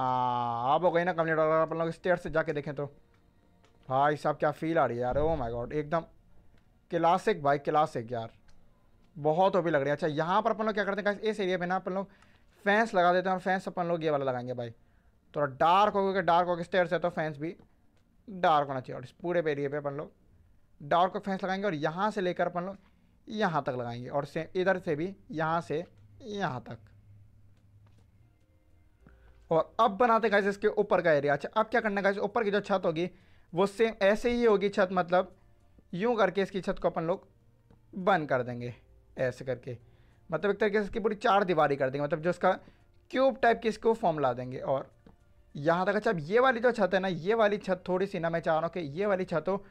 हाँ, आप हो गई ना कम्प्लीट डॉलर अपन लोग स्टेट से जाके देखें तो भाई साहब क्या फील आ रही है यार ओ माय गॉड एकदम क्लासिक भाई क्लासिक यार बहुत ओपी लग रही है अच्छा यहाँ पर अपन लोग क्या करते हैं इस एरिया में ना अपन लोग फैंस लगा देते हैं और फैंस अपन लोग ये वाला लगाएंगे भाई थोड़ा डार्क हो क्योंकि डार्क हो स्टेट से तो फैंस भी डार्क होना चाहिए और इस पूरे एरिया पर अपन लोग डार्क फैंस लगाएंगे और यहाँ से लेकर अपन लोग यहाँ तक लगाएंगे और से इधर से भी यहाँ से यहाँ तक और अब बनाते गाइज इसके ऊपर का एरिया अच्छा अब क्या करना गाइज ऊपर की जो छत होगी वो सेम ऐसे ही होगी छत मतलब यूँ करके इसकी छत को अपन लोग बंद कर देंगे ऐसे करके मतलब एक तरीके से इसकी पूरी चार दीवारी कर देंगे मतलब जो इसका क्यूब टाइप की इसको फॉर्म ला देंगे और यहाँ तक अच्छा अब ये वाली जो छत है ना ये वाली छत थोड़ी सी ना मैं चाह रहा हूँ कि ये वाली छत हो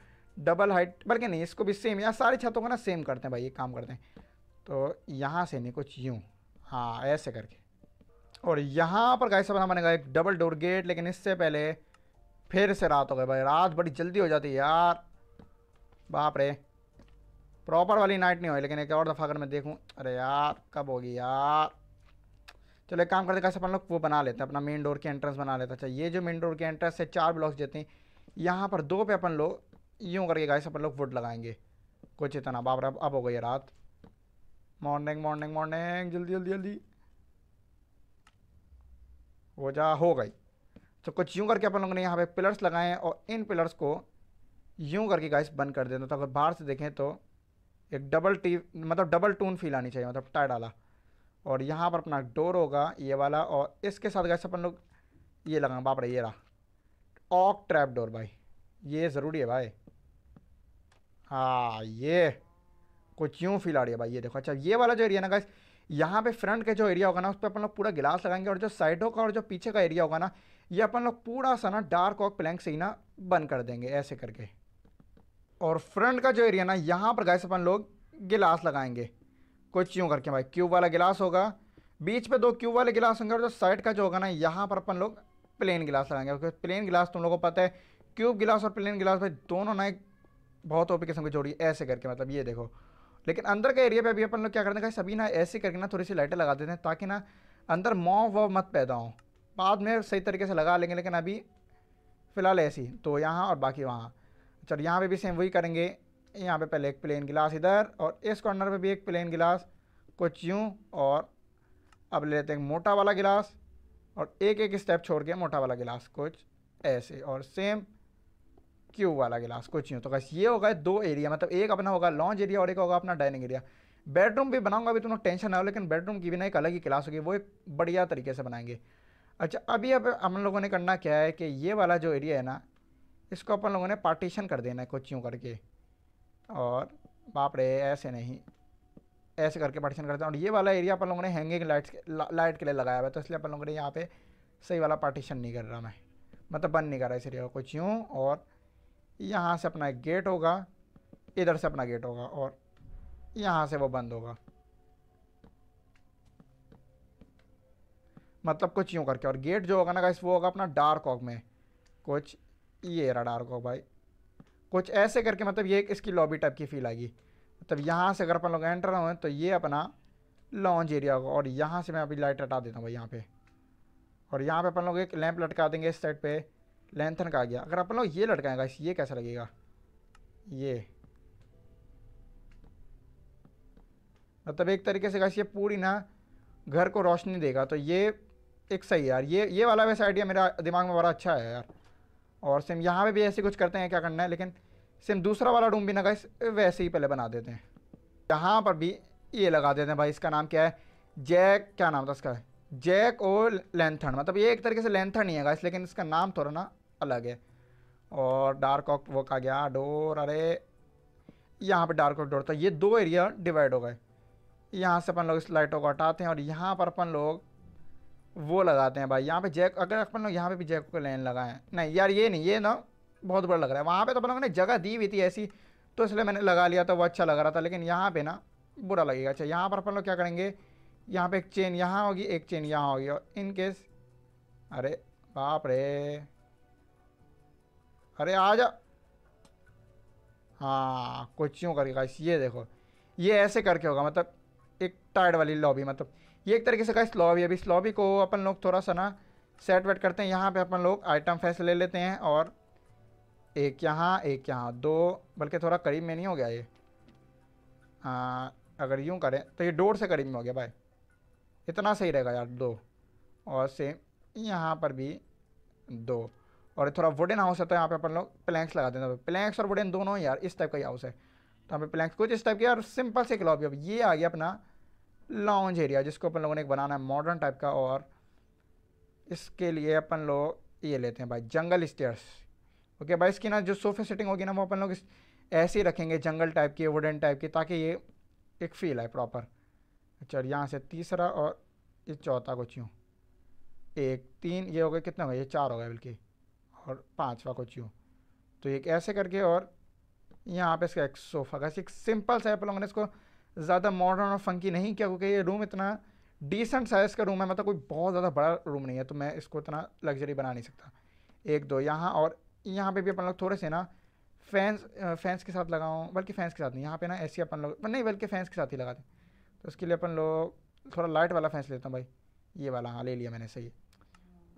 डबल हाइट बल्कि नहीं इसको भी सेम यहाँ सारी छतों को ना सेम करते हैं भाई ये काम करते हैं तो यहाँ से नहीं कुछ यूँ हाँ ऐसे करके और यहाँ पर गाय सब हमारे गए डबल डोर गेट लेकिन इससे पहले फिर से रात हो गई भाई रात बड़ी जल्दी हो जाती है यार बाप रे प्रॉपर वाली नाइट नहीं हुई लेकिन एक और दफ़ा अगर मैं देखूँ अरे यार कब होगी यार चलो एक काम करते कैसे अपन लोग वो बना लेते हैं अपना मेन डोर की एंट्रेंस बना लेते हैं अच्छा ये जो मेन डोर की एंट्रेंस है चार ब्लॉक्स देते हैं यहाँ पर दो पे अपन लोग यूँ करके गाय अपन लोग वुड लगाएंगे कुछ इतना बाबर अब हो गई रात मॉर्निंग मॉर्निंग मॉर्निंग जल्दी जल्दी जल्दी जा हो गई तो कुछ यूँ करके अपन लोगों ने यहाँ पे पिलर्स लगाए हैं और इन पिलर्स को यूँ करके गाइस बंद कर देते मतलब तो अगर बाहर से देखें तो एक डबल टी मतलब डबल टून फील आनी चाहिए मतलब टाइट डाला और यहाँ पर अपना डोर होगा ये वाला और इसके साथ गैस अपन लोग ये लगाएं बाप रे ये रहा ऑक ट्रैप डोर भाई ये ज़रूरी है भाई हाँ ये कुछ यूँ फील आ रही है भाई ये देखो अच्छा ये वाला जो एरिया ना गैस यहाँ पे फ्रंट का जो एरिया होगा ना उस पर अपन लोग पूरा गिलास लगाएंगे और जो साइडों का और जो पीछे का एरिया होगा ना ये अपन लोग पूरा सा ना डार्क और प्लैंक से ही ना बंद कर देंगे ऐसे करके और फ्रंट का जो एरिया ना यहाँ पर गैस अपन लोग गिलास लगाएंगे कुछ यूँ करके भाई क्यूब वाला गिलास होगा बीच पे दो क्यूब वाले गिलास होंगे और जो साइड का जो होगा ना यहाँ पर अपन लोग प्लेन गिलास लगाएंगे क्योंकि प्लेन गिलास तुम लोग को पता है क्यूब गिलास और प्लेन गिलास भाई दोनों ना एक बहुत ओपी किस्म की जोड़ी ऐसे करके मतलब ये देखो लेकिन अंदर के एरिया पे अभी अपन लोग क्या करते हैं सभी ना ऐसे करके ना थोड़ी सी लाइटें लगा देते हैं ताकि ना अंदर मॉव व मत पैदा हो बाद में सही तरीके से लगा लेंगे लेकिन अभी फ़िलहाल ऐसी तो यहाँ और बाकी वहाँ चलो यहाँ पर भी सेम वही करेंगे यहाँ पर पहले एक प्लेन गिलास इधर और इस कॉर्नर पर भी एक प्लेन गिलास कुछ यूँ और अब ले लेते हैं मोटा वाला गिलास और एक एक स्टेप छोड़ के मोटा वाला गिलास कुछ ऐसे और सेम क्यू वाला गिलास कुछ यूँ तो बस ये होगा दो एरिया मतलब एक अपना होगा लॉन्च एरिया और एक होगा अपना डाइनिंग एरिया बेडरूम भी बनाऊंगा अभी तुम तो ना टेंशन ना हो लेकिन बेडरूम की भी ना एक अलग ही क्लास होगी वो एक बढ़िया तरीके से बनाएंगे अच्छा अभी अब हम लोगों ने करना क्या है कि ये वाला जो एरिया है ना इसको अपन लोगों ने पार्टीशन कर देना है कुछ यूँ करके और बाप रे ऐसे नहीं ऐसे करके पार्टीशन करते हैं और ये वाला एरिया अपन लोगों ने हैंगिंग लाइट्स लाइट के लिए लगाया हुआ है तो इसलिए अपन लोगों ने यहाँ पर सही वाला पार्टीशन नहीं कर रहा मैं मतलब बंद नहीं कर रहा इस एरिया को कुछ यूँ और यहाँ से अपना एक गेट होगा इधर से अपना गेट होगा और यहाँ से वो बंद होगा मतलब कुछ यूँ करके और गेट जो होगा ना गाइस वो होगा अपना डार्क ऑक में कुछ ये रहा डार्क ऑक भाई कुछ ऐसे करके मतलब ये इसकी लॉबी टाइप की फील आएगी मतलब यहाँ से अगर अपन लोग एंटर हुए तो ये अपना लॉन्च एरिया होगा और यहाँ से मैं अभी लाइट हटा देता हूँ भाई यहाँ पे और यहाँ पे अपन लोग एक लैंप लटका देंगे इस साइड पर लेंथन का आ गया अगर अपन लोग ये लटकाएगा ये कैसा लगेगा ये मतलब एक तरीके से गाइस ये पूरी ना घर को रोशनी देगा तो ये एक सही यार ये ये वाला वैसा आइडिया मेरा दिमाग में बड़ा अच्छा है यार और सिम यहाँ पे भी ऐसे कुछ करते हैं क्या करना है लेकिन सिम दूसरा वाला रूम भी ना गाइस वैसे ही पहले बना देते हैं यहाँ पर भी ये लगा देते हैं भाई इसका नाम क्या है जैक क्या नाम था इसका जैक और लेंथन मतलब ये एक तरीके से लेंथन ही है गाइस लेकिन इसका नाम थोड़ा ना अलग है और डार्क ऑक वो आ गया डोर अरे यहाँ पे डार्क ऑक डोर था ये दो एरिया डिवाइड हो गए यहाँ से अपन लोग इस लाइटों को हटाते हैं और यहाँ पर अपन लोग वो लगाते हैं भाई यहाँ पे जैक अगर अपन लोग यहाँ पे भी जैक को लेन लगाएं नहीं यार ये नहीं ये ना बहुत बड़ा लग रहा है वहाँ पे तो अपन लोगों ने जगह दी हुई थी ऐसी तो इसलिए मैंने लगा लिया था वो अच्छा लग रहा था लेकिन यहाँ पे ना बुरा लगेगा अच्छा यहाँ पर अपन लोग क्या करेंगे यहाँ पे एक चेन यहाँ होगी एक चेन यहाँ होगी और इनकेस अरे बाप रे अरे आ जा हाँ कुछ यूँ करेगा ये देखो ये ऐसे करके होगा मतलब एक टायर्ड वाली लॉबी मतलब ये एक तरीके से कहा इस लॉबी अभी इस लॉबी को अपन लोग थोड़ा सा ना सेट वेट करते हैं यहाँ पे अपन लोग आइटम फैस ले लेते हैं और एक यहाँ एक यहाँ दो बल्कि थोड़ा करीब में नहीं हो गया ये हाँ अगर यूँ करें तो ये डोर से करीब में हो गया भाई इतना सही रहेगा यार दो और सेम यहाँ पर भी दो और थोड़ा वुडन हाउस है तो यहाँ पे अपन लोग प्लैंक्स लगा देते हैं प्लैंक्स और वुडन दोनों यार इस टाइप का ही हाउस है तो यहाँ पे प्लैंक्स कुछ इस टाइप के और सिंपल से एक लॉबी अब ये आ गया अपना लॉन्ज एरिया जिसको अपन लोगों ने एक बनाना है मॉडर्न टाइप का और इसके लिए अपन लोग ये लेते हैं भाई जंगल स्टेयर्स ओके भाई इसकी ना जो सोफे सेटिंग होगी ना वो अपन लोग ऐसे ही रखेंगे जंगल टाइप की वुडन टाइप की ताकि ये एक फील आए प्रॉपर अच्छा यहाँ से तीसरा और ये चौथा कुछ यूँ एक तीन ये हो गए कितना हो गए ये चार हो गए बल्कि और पाँचवा को यूँ तो एक ऐसे करके और यहाँ पे इसका एक सोफ़ा का एक सिंपल सा एप्पल ने इसको ज़्यादा मॉडर्न और फंकी नहीं किया क्योंकि ये रूम इतना डिसेंट साइज़ का रूम है मतलब कोई बहुत ज़्यादा बड़ा रूम नहीं है तो मैं इसको इतना लग्जरी बना नहीं सकता एक दो यहाँ और यहाँ पे भी अपन लोग थोड़े से ना फैंस फैंस के साथ लगाऊँ बल्कि फैंस के साथ नहीं यहाँ पे ना ऐसी अपन लोग नहीं बल्कि फैंस के साथ ही लगा दें तो उसके लिए अपन लोग थोड़ा लाइट वाला फैंस लेता हूँ भाई ये वाला हाँ ले लिया मैंने सही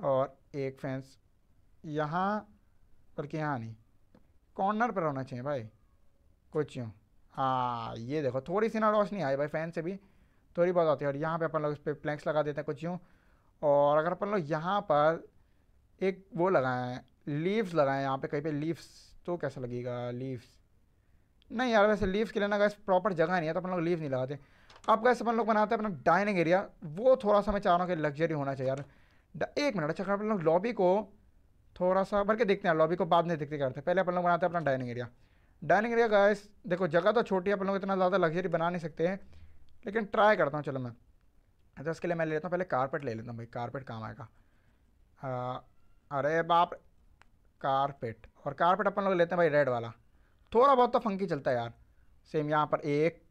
और एक फैंस यहाँ बल्कि यहाँ नहीं कॉर्नर पर होना चाहिए भाई कुछ यूँ हाँ ये देखो थोड़ी सी ना रोशनी आई भाई फैन से भी थोड़ी बहुत आती है और यहाँ पे अपन लोग इस पर प्लैंक्स लगा देते हैं कुछ यूँ और अगर अपन लोग यहाँ पर एक वो लगाएं लीव्स लगाएं यहाँ पे कहीं पे लीव्स तो कैसा लगेगा लीव्स नहीं यार वैसे लीव्स के लिए ना गैस प्रॉपर जगह नहीं है तो अपन लोग लीव्स नहीं लगाते अब गैस अपन लोग बनाते हैं अपना डाइनिंग एरिया वो थोड़ा सा मैं चाह रहा हूँ कि लग्जरी होना चाहिए यार एक मिनट अच्छा अपन लोग लॉबी को थोड़ा सा बल्कि देखते हैं लॉबी को बाद में देखते करते हैं पहले अपन लोग बनाते हैं अपना dining area dining area guys देखो जगह तो छोटी है अपन लोग इतना ज़्यादा लग्जरी बना नहीं सकते हैं लेकिन ट्राई करता हूँ चलो मैं अच्छा उसके लिए मैं ले लेता हूँ पहले कारपेट ले लेता हूँ भाई कारपेट काम आएगा अरे बाप कारपेट और कारपेट अपन लोग लेते हैं भाई रेड वाला थोड़ा बहुत तो फंकी चलता है यार सेम यहाँ पर एक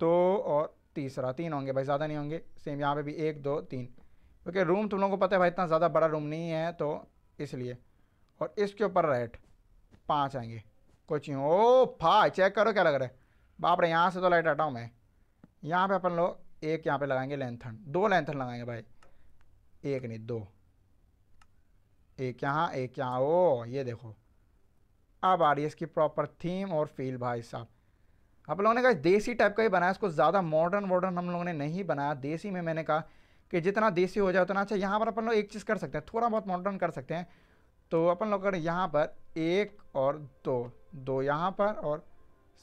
दो और तीसरा तीन होंगे भाई ज़्यादा नहीं होंगे सेम यहाँ पे भी एक दो तीन क्योंकि रूम तुम लोगों को पता है भाई इतना ज़्यादा बड़ा रूम नहीं है तो इसलिए और इसके ऊपर रेट पाँच आएंगे कोचिंग ओ फा चेक करो क्या लग रहा है बाप रे यहाँ से तो लाइट हटाऊँ मैं यहाँ पे अपन लोग एक यहाँ पे लगाएंगे लेंथन दो लेंथन लगाएंगे भाई एक नहीं दो एक यहाँ एक यहाँ ओ ये देखो अब आ रही है इसकी प्रॉपर थीम और फील भाई साहब आप लोगों ने कहा देसी टाइप का ही बनाया इसको ज़्यादा मॉडर्न वॉडर्न हम लोगों ने नहीं बनाया देसी में मैंने कहा कि जितना देसी हो जाए उतना अच्छा यहाँ पर अपन लोग एक चीज़ कर सकते हैं थोड़ा बहुत मॉडर्न कर सकते हैं तो अपन लोग अगर यहाँ पर एक और दो दो यहाँ पर और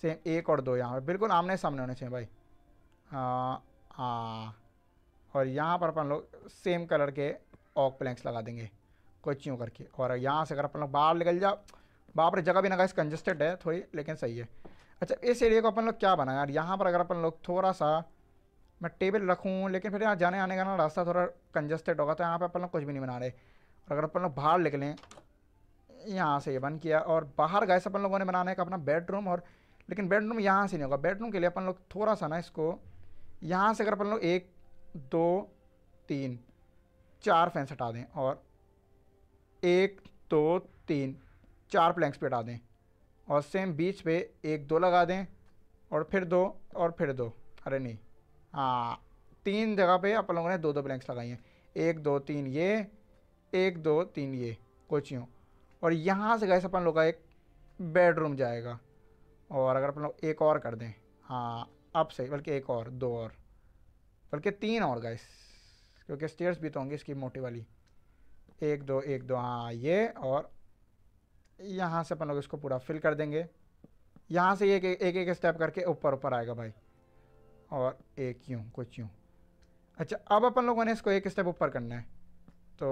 सेम एक और दो यहाँ पर बिल्कुल आमने सामने होने चाहिए भाई हाँ हाँ और यहाँ पर अपन लोग सेम कलर के ऑक प्लैंक्स लगा देंगे कोचियों करके और यहाँ से अगर अपन लोग बाहर निकल जाओ बाप रे जगह भी ना कंजस्टेड है थोड़ी लेकिन सही है अच्छा इस एरिया को अपन लोग क्या बनाए यार यहाँ पर अगर अपन लोग थोड़ा सा मैं टेबल रखूँ लेकिन फिर यहाँ जाने आने का ना रास्ता थोड़ा कंजस्टेड होगा तो यहाँ पर अपन लोग कुछ भी नहीं बना रहे और अगर अपन लोग बाहर निकलें यहाँ से ये बन किया और बाहर गए अपन लोगों ने बनाना है अपना बेडरूम और लेकिन बेडरूम यहाँ से नहीं होगा बेडरूम के लिए अपन लोग थोड़ा सा ना इसको यहाँ से अगर अपन लोग एक दो तीन चार फैंस हटा दें और एक दो तीन चार प्लैंक्स पे हटा दें और सेम बीच पे एक दो लगा दें और फिर दो और फिर दो अरे नहीं हाँ तीन जगह पे आप लोगों ने दो दो ब्लैंक्स लगाई हैं एक दो तीन ये एक दो तीन ये कुछ यूँ और यहाँ से गए अपन लोग का एक बेडरूम जाएगा और अगर अपन लोग एक और कर दें हाँ अब से बल्कि एक और दो और बल्कि तीन और गए क्योंकि स्टेयर्स भी तो होंगे इसकी मोटी वाली एक दो एक दो हाँ ये और यहाँ से अपन लोग इसको पूरा फिल कर देंगे यहाँ से एक एक एक, एक स्टेप करके ऊपर ऊपर आएगा भाई और एक यूँ कुछ यूँ अच्छा अब अपन लोगों ने इसको एक स्टेप ऊपर करना है तो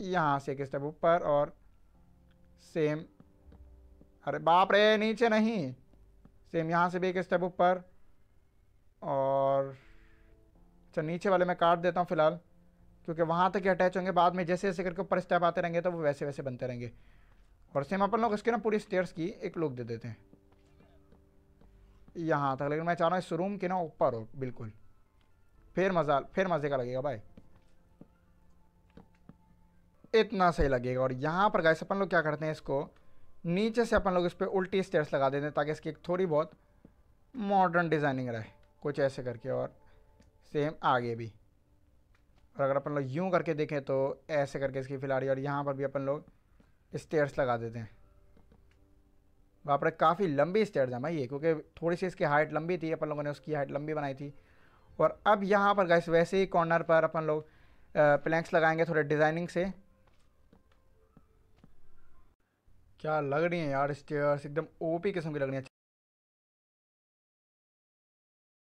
यहाँ से एक स्टेप ऊपर और सेम अरे बाप रे नीचे नहीं सेम यहाँ से भी एक स्टेप ऊपर और अच्छा नीचे वाले मैं काट देता हूँ फ़िलहाल क्योंकि वहाँ तक ही अटैच होंगे बाद में जैसे जैसे करके ऊपर स्टेप आते रहेंगे तो वो वैसे वैसे बनते रहेंगे और सेम अपन लोग इसके ना पूरी स्टेयर्स की एक लुक दे देते हैं यहाँ तक लेकिन मैं चाह रहा हूँ इस रूम के ना ऊपर हो बिल्कुल फिर मज़ा फिर मज़े का लगेगा भाई इतना सही लगेगा और यहाँ पर गैस अपन लोग क्या करते हैं इसको नीचे से अपन लोग इस पर उल्टी स्टेयर्स लगा देते हैं ताकि इसकी एक थोड़ी बहुत मॉडर्न डिज़ाइनिंग रहे कुछ ऐसे करके और सेम आगे भी और अगर अपन लोग यूँ करके देखें तो ऐसे करके इसकी फिलहाल और यहाँ पर भी अपन लोग स्टेयर्स लगा देते हैं वहाँ पर काफ़ी लंबी स्टेयर जमाई है क्योंकि थोड़ी सी इसकी हाइट लंबी थी अपन लोगों ने उसकी हाइट लंबी बनाई थी और अब यहाँ पर गैस वैसे ही कॉर्नर पर अपन लोग प्लैंक्स लगाएंगे थोड़े डिज़ाइनिंग से क्या लग रही हैं यार स्टेयर्स एकदम ओपी किस्म की लग रही हैं